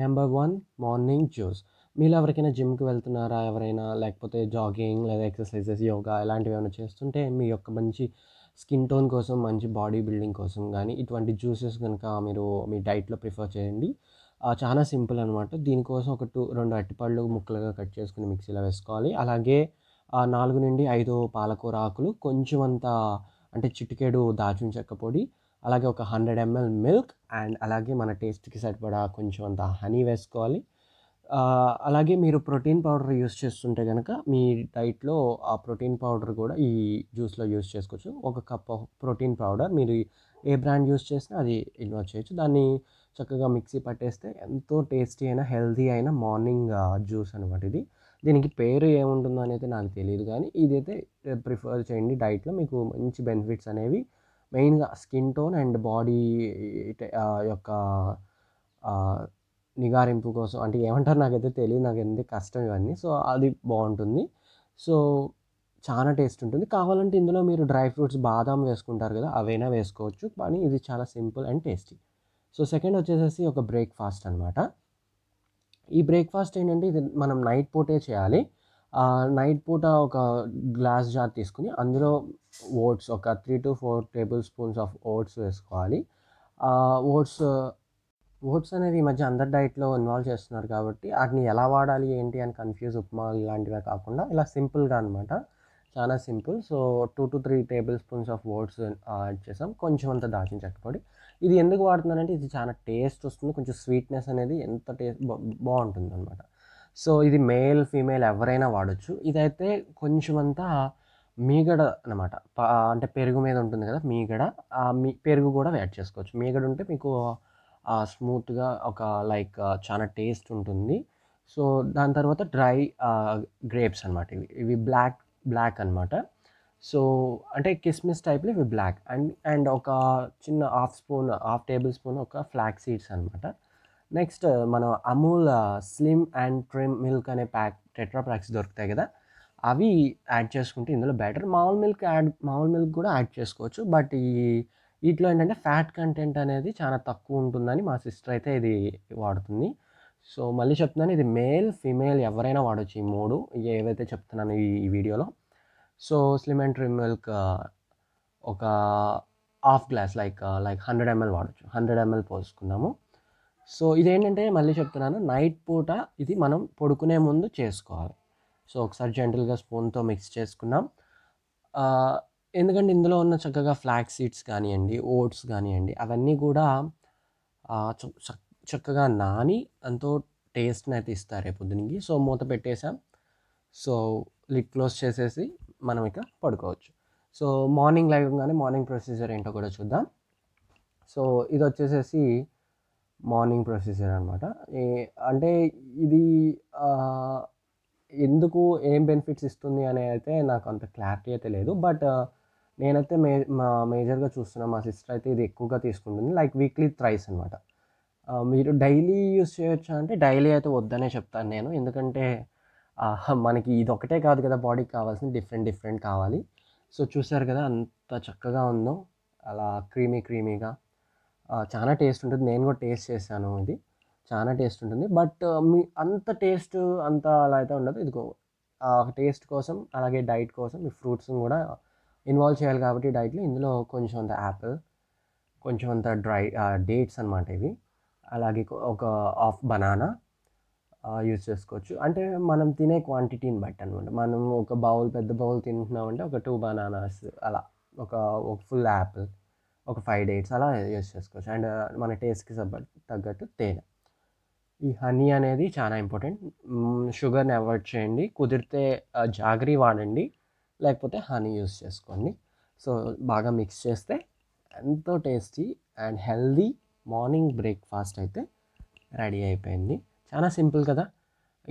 number one morning juice మీరు ఎవరికైనా జిమ్కి వెళ్తున్నారా ఎవరైనా లేకపోతే జాగింగ్ లేదా ఎక్సర్సైజెస్ యోగా ఇలాంటివి ఏమైనా చేస్తుంటే మీ యొక్క మంచి స్కిన్ టోన్ కోసం మంచి బాడీ బిల్డింగ్ కోసం కానీ ఇటువంటి జ్యూసెస్ కనుక మీరు మీ డైట్లో ప్రిఫర్ చేయండి చాలా సింపుల్ అనమాట దీనికోసం ఒక టూ రెండు అట్టిపళ్ళు ముక్కలుగా కట్ చేసుకుని మిక్సీలో వేసుకోవాలి అలాగే నాలుగు నుండి ఐదు పాలకూర ఆకులు కొంచెం అంత అంటే చిటికేడు దాచిన చెక్క పొడి అలాగే ఒక హండ్రెడ్ ఎంఎల్ మిల్క్ అండ్ అలాగే మన టేస్ట్కి సరిపడా కొంచెం అంత హనీ వేసుకోవాలి అలాగే మీరు ప్రోటీన్ పౌడర్ యూస్ చేస్తుంటే కనుక మీ డైట్లో ఆ ప్రోటీన్ పౌడర్ కూడా ఈ జ్యూస్లో యూస్ చేసుకోవచ్చు ఒక కప్ ప్రోటీన్ పౌడర్ మీరు ఏ బ్రాండ్ యూస్ చేసినా అది ఇన్వో చేయొచ్చు దాన్ని చక్కగా మిక్సీ పట్టేస్తే ఎంతో టేస్టీ అయిన హెల్దీ అయిన మార్నింగ్ జ్యూస్ అనమాట ఇది దీనికి పేరు ఏముంటుందో అనేది నాకు తెలియదు కానీ ఇదైతే ప్రిఫర్ చేయండి డైట్లో మీకు మంచి బెనిఫిట్స్ అనేవి మెయిన్గా స్కిన్ టోన్ అండ్ బాడీ యొక్క నిగారింపు కోసం అంటే ఏమంటారు నాకైతే తెలియదు నాకు ఎందుకు కష్టం ఇవన్నీ సో అది బాగుంటుంది సో చాలా టేస్ట్ ఉంటుంది కావాలంటే ఇందులో మీరు డ్రై ఫ్రూట్స్ బాదాం వేసుకుంటారు కదా అవైనా వేసుకోవచ్చు కానీ ఇది చాలా simple and tasty so second వచ్చేసేసి ఒక బ్రేక్ఫాస్ట్ అనమాట ఈ బ్రేక్ఫాస్ట్ ఏంటంటే ఇది మనం నైట్ పూటే చేయాలి నైట్ పూట ఒక గ్లాస్ జార్ తీసుకుని అందులో ఓట్స్ ఒక three to four tablespoons of oats వేసుకోవాలి ఓట్స్ ఓట్స్ అనేది ఈ మధ్య అందరి డైట్లో ఇన్వాల్వ్ చేస్తున్నారు కాబట్టి వాటిని ఎలా వాడాలి ఏంటి అని కన్ఫ్యూజ్ ఉప్మా ఇలాంటివే కాకుండా ఇలా సింపుల్గా అనమాట చాలా simple so two to three tablespoons of oats add చేసాం కొంచెం అంత దాచిన చెక్కపొడి ఇది ఎందుకు వాడుతున్నానంటే ఇది చాలా టేస్ట్ వస్తుంది కొంచెం స్వీట్నెస్ అనేది ఎంత టేస్ట్ బాగుంటుంది అనమాట సో ఇది మేల్ ఫీమేల్ ఎవరైనా వాడచ్చు ఇదైతే కొంచెం అంతా మీగడ అనమాట అంటే పెరుగు మీద ఉంటుంది కదా మీగడ ఆ మీ పెరుగు కూడా యాడ్ చేసుకోవచ్చు మీగడ ఉంటే మీకు స్మూత్గా ఒక లైక్ చాలా టేస్ట్ ఉంటుంది సో దాని తర్వాత డ్రై గ్రేప్స్ అనమాట ఇవి ఇవి బ్లాక్ బ్లాక్ అనమాట సో అంటే కిస్మిస్ టైప్లో ఇవి బ్లాక్ అండ్ అండ్ ఒక చిన్న half spoon half tablespoon ఒక ఫ్లాక్ సీడ్స్ అనమాట నెక్స్ట్ మనం Amul slim and trim milk అనే ప్యాక్ టెట్రా ప్యాక్స్ దొరుకుతాయి కదా అవి యాడ్ చేసుకుంటే ఇందులో బెటర్ మామూలు మిల్క్ యాడ్ మామూలు మిల్క్ కూడా యాడ్ చేసుకోవచ్చు బట్ ఈ వీటిలో ఏంటంటే ఫ్యాట్ కంటెంట్ అనేది చాలా తక్కువ ఉంటుందని మా సిస్టర్ అయితే ఇది వాడుతుంది సో మళ్ళీ చెప్తున్నాను ఇది మేల్ ఫీమేల్ ఎవరైనా వాడచ్చు ఈ మూడు ఏవైతే చెప్తున్నాను ఈ వీడియోలో so slim and trim milk ఒక half glass like like hundred ML వాడచ్చు హండ్రెడ్ ఎంఎల్ పోసుకున్నాము సో ఇదేంటంటే మళ్ళీ చెప్తున్నాను నైట్ పూట ఇది మనం పడుకునే ముందు చేసుకోవాలి సో ఒకసారి జనరల్గా స్పూన్తో మిక్స్ చేసుకున్నాం ఎందుకంటే ఇందులో ఉన్న చక్కగా ఫ్లాక్ సీడ్స్ కానివ్వండి ఓట్స్ కానివ్వండి అవన్నీ కూడా చక్కగా నాని ఎంతో టేస్ట్ని అయితే ఇస్తారు పొద్దునకి సో మూత పెట్టేసాం సో లిడ్ క్లోజ్ చేసేసి మనం ఇక పడుకోవచ్చు సో మార్నింగ్ కానీ మార్నింగ్ ప్రొసీజర్ ఏంటో కూడా చూద్దాం సో ఇది వచ్చేసేసి మార్నింగ్ ప్రొసీజర్ అనమాట అంటే ఇది ఎందుకు ఏం బెనిఫిట్స్ ఇస్తుంది అనేది అయితే నాకు అంత క్లారిటీ అయితే లేదు బట్ నేనైతే మే మా మేజర్గా చూస్తున్నా మా సిస్టర్ అయితే ఇది ఎక్కువగా తీసుకుంటుంది లైక్ వీక్లీ థ్రైస్ అనమాట మీరు డైలీ యూస్ చేయొచ్చా అంటే డైలీ అయితే వద్దనే చెప్తాను నేను ఎందుకంటే మనకి ఇది ఒకటే కాదు కదా బాడీకి కావాల్సింది డిఫరెంట్ డిఫరెంట్ కావాలి సో చూసారు కదా అంత చక్కగా ఉందో అలా క్రీమీ క్రీమీగా చాలా టేస్ట్ ఉంటుంది నేను కూడా టేస్ట్ చేశాను ఇది చాలా టేస్ట్ ఉంటుంది బట్ మీ అంత టేస్ట్ అంత అలా అయితే ఉండదు ఇదిగో టేస్ట్ కోసం అలాగే డైట్ కోసం మీ ఫ్రూట్స్ కూడా ఇన్వాల్వ్ చేయాలి కాబట్టి డైట్లో ఇందులో కొంచెం అంత యాపిల్ కొంచెం అంత డ్రై డేట్స్ అనమాట ఇవి అలాగే ఒక ఆఫ్ బనానా యూజ్ చేసుకోవచ్చు అంటే మనం తినే క్వాంటిటీని బట్టి అనమాట మనం ఒక బౌల్ పెద్ద బౌల్ తింటున్నామంటే ఒక టూ బనానాస్ అలా ఒక ఒక ఫుల్ యాపిల్ ఒక ఫైవ్ డేట్స్ అలా యూస్ చేసుకోవచ్చు అండ్ uh, మన టేస్ట్కి తగ్గట్టు తేనె ఈ హనీ అనేది చాలా ఇంపార్టెంట్ షుగర్ని అవాయిడ్ చేయండి కుదిరితే జాగ్రి uh, వాడండి లేకపోతే హనీ యూస్ చేసుకోండి సో బాగా మిక్స్ చేస్తే ఎంతో tasty and healthy morning breakfast అయితే రెడీ అయిపోయింది చాలా సింపుల్ కదా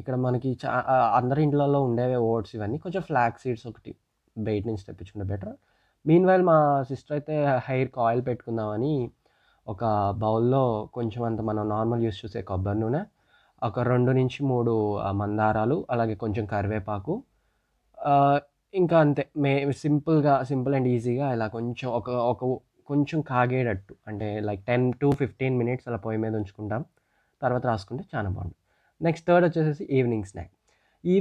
ఇక్కడ మనకి చా uh, అందరి ఇంట్లలో ఉండేవే ఓట్స్ ఇవన్నీ కొంచెం ఫ్లాక్ సీడ్స్ ఒకటి బయట నుంచి తెప్పించుకుంటే బెటర్ మీన్ వైల్ మా సిస్టర్ అయితే హెయిర్కి ఆయిల్ పెట్టుకుందామని ఒక బౌల్లో కొంచెం అంత మనం నార్మల్ యూస్ చూసే కొబ్బరి నూనె ఒక రెండు నుంచి మూడు మందారాలు అలాగే కొంచెం కరివేపాకు ఇంకా అంతే మే సింపుల్గా సింపుల్ అండ్ ఈజీగా ఇలా కొంచెం ఒక ఒక కొంచెం కాగేటట్టు అంటే like ten to fifteen minutes అలా పొయ్యి మీద ఉంచుకుంటాం తర్వాత రాసుకుంటే చాలా బాగుంటుంది నెక్స్ట్ థర్డ్ వచ్చేసి ఈవినింగ్ స్నాక్ ఈ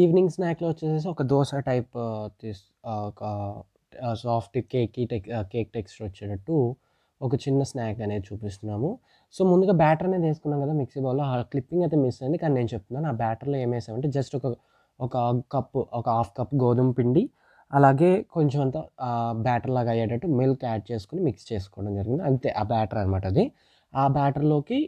ఈవినింగ్ స్నాక్లో వచ్చేసి ఒక దోశ టైప్ తీసు ఒక సాఫ్ట్ కేక్ కేక్ టెక్స్చర్ వచ్చేటట్టు ఒక చిన్న స్నాక్ అనేది చూపిస్తున్నాము సో ముందుగా బ్యాటర్ అనేది వేసుకున్నాం కదా మిక్సీ బౌల్లో ఆ క్లిప్పింగ్ అయితే మిస్ అయింది కానీ నేను చెప్తున్నాను ఆ బ్యాటర్లో ఏం వేసామంటే జస్ట్ ఒక ఒక కప్పు ఒక హాఫ్ కప్ గోధుమ పిండి అలాగే కొంచెం అంత బ్యాటర్ లాగా అయ్యేటట్టు మిల్క్ యాడ్ చేసుకుని మిక్స్ చేసుకోవడం జరిగింది అంతే ఆ బ్యాటర్ అనమాట అది ఆ బ్యాటర్లోకి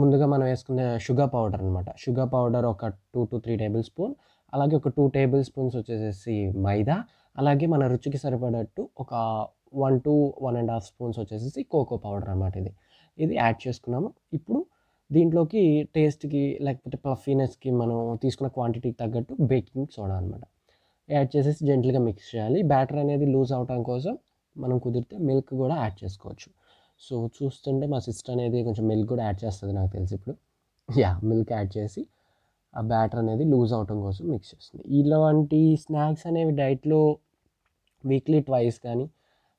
ముందుగా మనం వేసుకునే షుగర్ పౌడర్ అనమాట షుగర్ పౌడర్ ఒక two to three tablespoon అలాగే ఒక టూ టేబుల్ స్పూన్స్ వచ్చేసేసి మైదా అలాగే మన రుచికి సరిపడట్టు ఒక one to one and half spoons వచ్చేసి కోకో పౌడర్ అనమాట ఇది ఇది యాడ్ చేసుకున్నాము ఇప్పుడు దీంట్లోకి టేస్ట్కి లేకపోతే పఫీనెస్కి మనం తీసుకున్న క్వాంటిటీకి తగ్గట్టు బేకింగ్ సోడా అనమాట యాడ్ చేసేసి జెంట్లీగా మిక్స్ చేయాలి బ్యాటర్ అనేది లూజ్ అవడం కోసం మనం కుదిరితే మిల్క్ కూడా యాడ్ చేసుకోవచ్చు సో చూస్తుంటే మా సిస్టర్ అనేది కొంచెం మిల్క్ కూడా యాడ్ చేస్తుంది నాకు తెలిసి ఇప్పుడు యా మిల్క్ యాడ్ చేసి ఆ బ్యాటర్ అనేది లూజ్ అవటం కోసం మిక్స్ చేస్తుంది ఇలాంటి స్నాక్స్ అనేవి డైట్లో వీక్లీ ట్వైస్ కానీ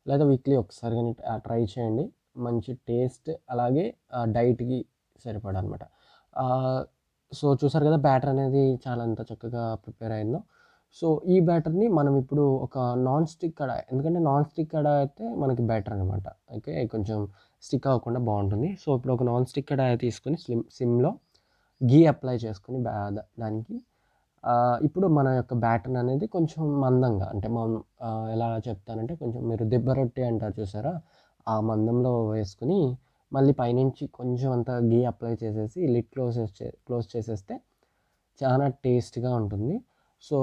లేదా వీక్లీ ఒకసారి కానీ ట్రై చేయండి మంచి టేస్ట్ అలాగే డైట్కి సరిపడా అనమాట సో చూసారు కదా బ్యాటర్ అనేది చాలా అంత చక్కగా ప్రిపేర్ అయిందో సో ఈ బ్యాటర్ని మనం ఇప్పుడు ఒక నాన్ స్టిక్ కడా ఎందుకంటే నాన్ స్టిక్ కడా అయితే మనకి బెటర్ అనమాట ఓకే కొంచెం స్టిక్ అవ్వకుండా బాగుంటుంది సో ఇప్పుడు ఒక నాన్ స్టిక్ కడాయి తీసుకొని స్లిమ్ సిమ్లో గీ అప్లై చేసుకుని దానికి ఇప్పుడు మన యొక్క బ్యాటర్ అనేది కొంచెం మందంగా అంటే మనం ఎలా చెప్తానంటే కొంచెం మీరు దెబ్బ రొట్టి అంటారు చూసారా ఆ మందంలో వేసుకుని మళ్ళీ పైనుంచి కొంచెం అంత గీ అప్లై చేసేసి లిట్ క్లోజ్ క్లోజ్ చేసేస్తే చాలా టేస్ట్గా ఉంటుంది సో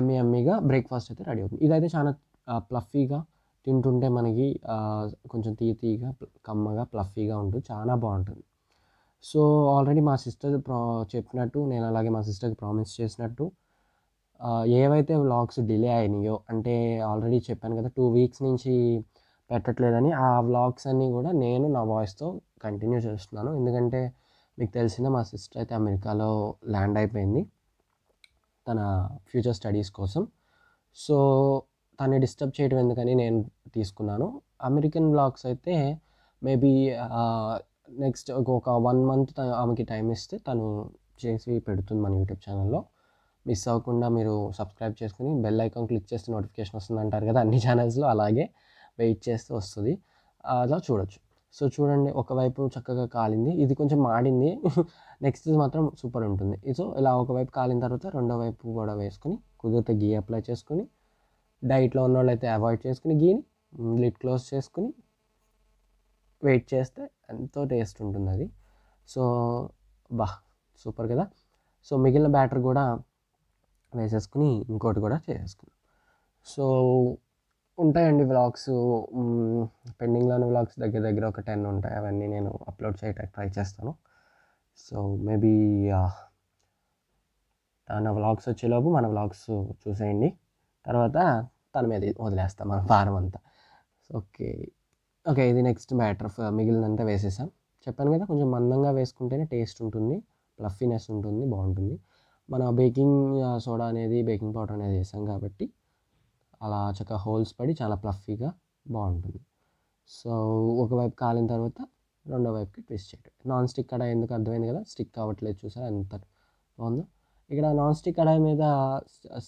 అమ్మి అమ్మిగా బ్రేక్ఫాస్ట్ అయితే రెడీ అవుతుంది ఇదైతే చాలా ప్లఫీగా తింటుంటే మనకి కొంచెం తీయ తీయగా కమ్మగా ప్లఫీగా ఉంటుంది చాలా బాగుంటుంది సో ఆల్రెడీ మా సిస్టర్ ప్రా చెప్పినట్టు నేను అలాగే మా సిస్టర్కి ప్రామిస్ చేసినట్టు ఏవైతే వ్లాగ్స్ డిలే అయినాయో అంటే ఆల్రెడీ చెప్పాను కదా టూ వీక్స్ నుంచి పెట్టట్లేదని ఆ వ్లాగ్స్ అన్నీ కూడా నేను నా వాయిస్తో కంటిన్యూ చేస్తున్నాను ఎందుకంటే మీకు తెలిసిన మా సిస్టర్ అయితే అమెరికాలో ల్యాండ్ అయిపోయింది తన ఫ్యూచర్ స్టడీస్ కోసం సో తను డిస్టర్బ్ చేయడం ఎందుకని నేను తీసుకున్నాను అమెరికన్ బ్లాగ్స్ అయితే మేబీ నెక్స్ట్ ఒక వన్ మంత్ ఆమెకి టైం ఇస్తే తను చేసి పెడుతుంది మన యూట్యూబ్ ఛానల్లో మిస్ అవ్వకుండా మీరు సబ్స్క్రైబ్ చేసుకుని బెల్ ఐకాన్ క్లిక్ చేస్తే నోటిఫికేషన్ వస్తుంది అంటారు కదా అన్ని ఛానల్స్లో అలాగే వెయిట్ చేస్తే వస్తుంది అలా చూడొచ్చు సో చూడండి ఒకవైపు చక్కగా కాలింది ఇది కొంచెం మాడింది నెక్స్ట్ మాత్రం సూపర్ ఉంటుంది సో ఇలా ఒకవైపు కాలిన తర్వాత రెండో వైపు కూడా వేసుకుని కుదిరితే గీ అప్లై చేసుకుని డైట్లో ఉన్న వాళ్ళు అయితే అవాయిడ్ చేసుకుని గీని లిట్ క్లోజ్ చేసుకుని వెయిట్ చేస్తే ఎంతో టేస్ట్ ఉంటుంది అది సో బా సూపర్ కదా సో మిగిలిన బ్యాటర్ కూడా వేసేసుకుని ఇంకోటి కూడా చేసేసుకున్నాం సో ఉంటాయండి వ్లాగ్స్ పెండింగ్లోని వ్లాగ్స్ దగ్గర దగ్గర ఒక టెన్ ఉంటాయి అవన్నీ నేను అప్లోడ్ చేయడానికి ట్రై చేస్తాను సో మేబీ తన వ్లాగ్స్ వచ్చేలోపు మన వ్లాగ్స్ చూసేయండి తర్వాత తన మీద వదిలేస్తాం మన భారం అంతా ఓకే ఓకే ఇది నెక్స్ట్ బ్యాటర్ మిగిలినంతా వేసేసాం చెప్పాను కదా కొంచెం మందంగా వేసుకుంటేనే టేస్ట్ ఉంటుంది ప్లఫీనెస్ ఉంటుంది బాగుంటుంది మన బేకింగ్ సోడా అనేది బేకింగ్ పౌడర్ అనేది వేసాం కాబట్టి అలా చక్కగా హోల్స్ పడి చాలా ప్లఫీగా బాగుంటుంది సో ఒకవైపు కాలిన తర్వాత రెండో వైపుకి ట్విస్ట్ చేయడం నాన్ స్టిక్ కడాయి ఎందుకు అర్థమైంది కదా స్టిక్ అవ్వట్లేదు చూసారా ఎంత బాగుందో ఇక్కడ నాన్ స్టిక్ కడాయి మీద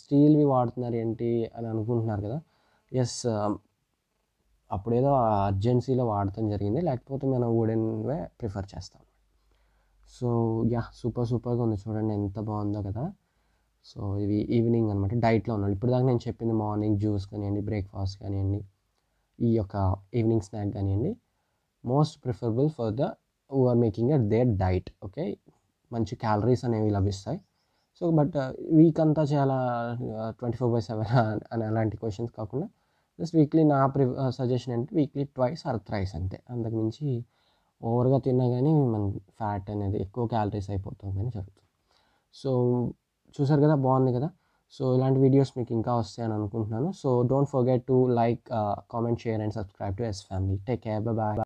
స్టీల్వి వాడుతున్నారు ఏంటి అని అనుకుంటున్నారు కదా ఎస్ అప్పుడేదో అర్జెన్సీలో వాడటం జరిగింది లేకపోతే మనం వుడెన్వే ప్రిఫర్ చేస్తాం సో యా సూపర్ సూపర్గా ఉంది చూడండి ఎంత బాగుందో కదా సో ఇవి ఈవినింగ్ అనమాట డైట్లో ఉన్నాడు ఇప్పుడు దాకా నేను చెప్పింది మార్నింగ్ జ్యూస్ కానివ్వండి బ్రేక్ఫాస్ట్ కానివ్వండి ఈ యొక్క ఈవినింగ్ స్నాక్ కానివ్వండి most preferable for the are making at their diet okay మంచి క్యాలరీస్ అనేవి లభిస్తాయి సో బట్ వీక్ అంతా చాలా ట్వంటీ ఫోర్ బై సెవెన్ అని అలాంటి క్వశ్చన్స్ కాకుండా జస్ట్ వీక్లీ నా ప్రి సజెషన్ అంటే వీక్లీ ట్వైస్ ఆర్ థ్రైస్ అంతే అంతకుమించి ఓవర్గా తిన్నా కానీ మన ఫ్యాట్ అనేది ఎక్కువ క్యాలరీస్ అయిపోతుందని కానీ జరుగుతుంది సో చూసారు కదా బాగుంది కదా సో ఇలాంటి వీడియోస్ మీకు ఇంకా వస్తాయని అనుకుంటున్నాను so don't forget to like comment share and subscribe to S family take care bye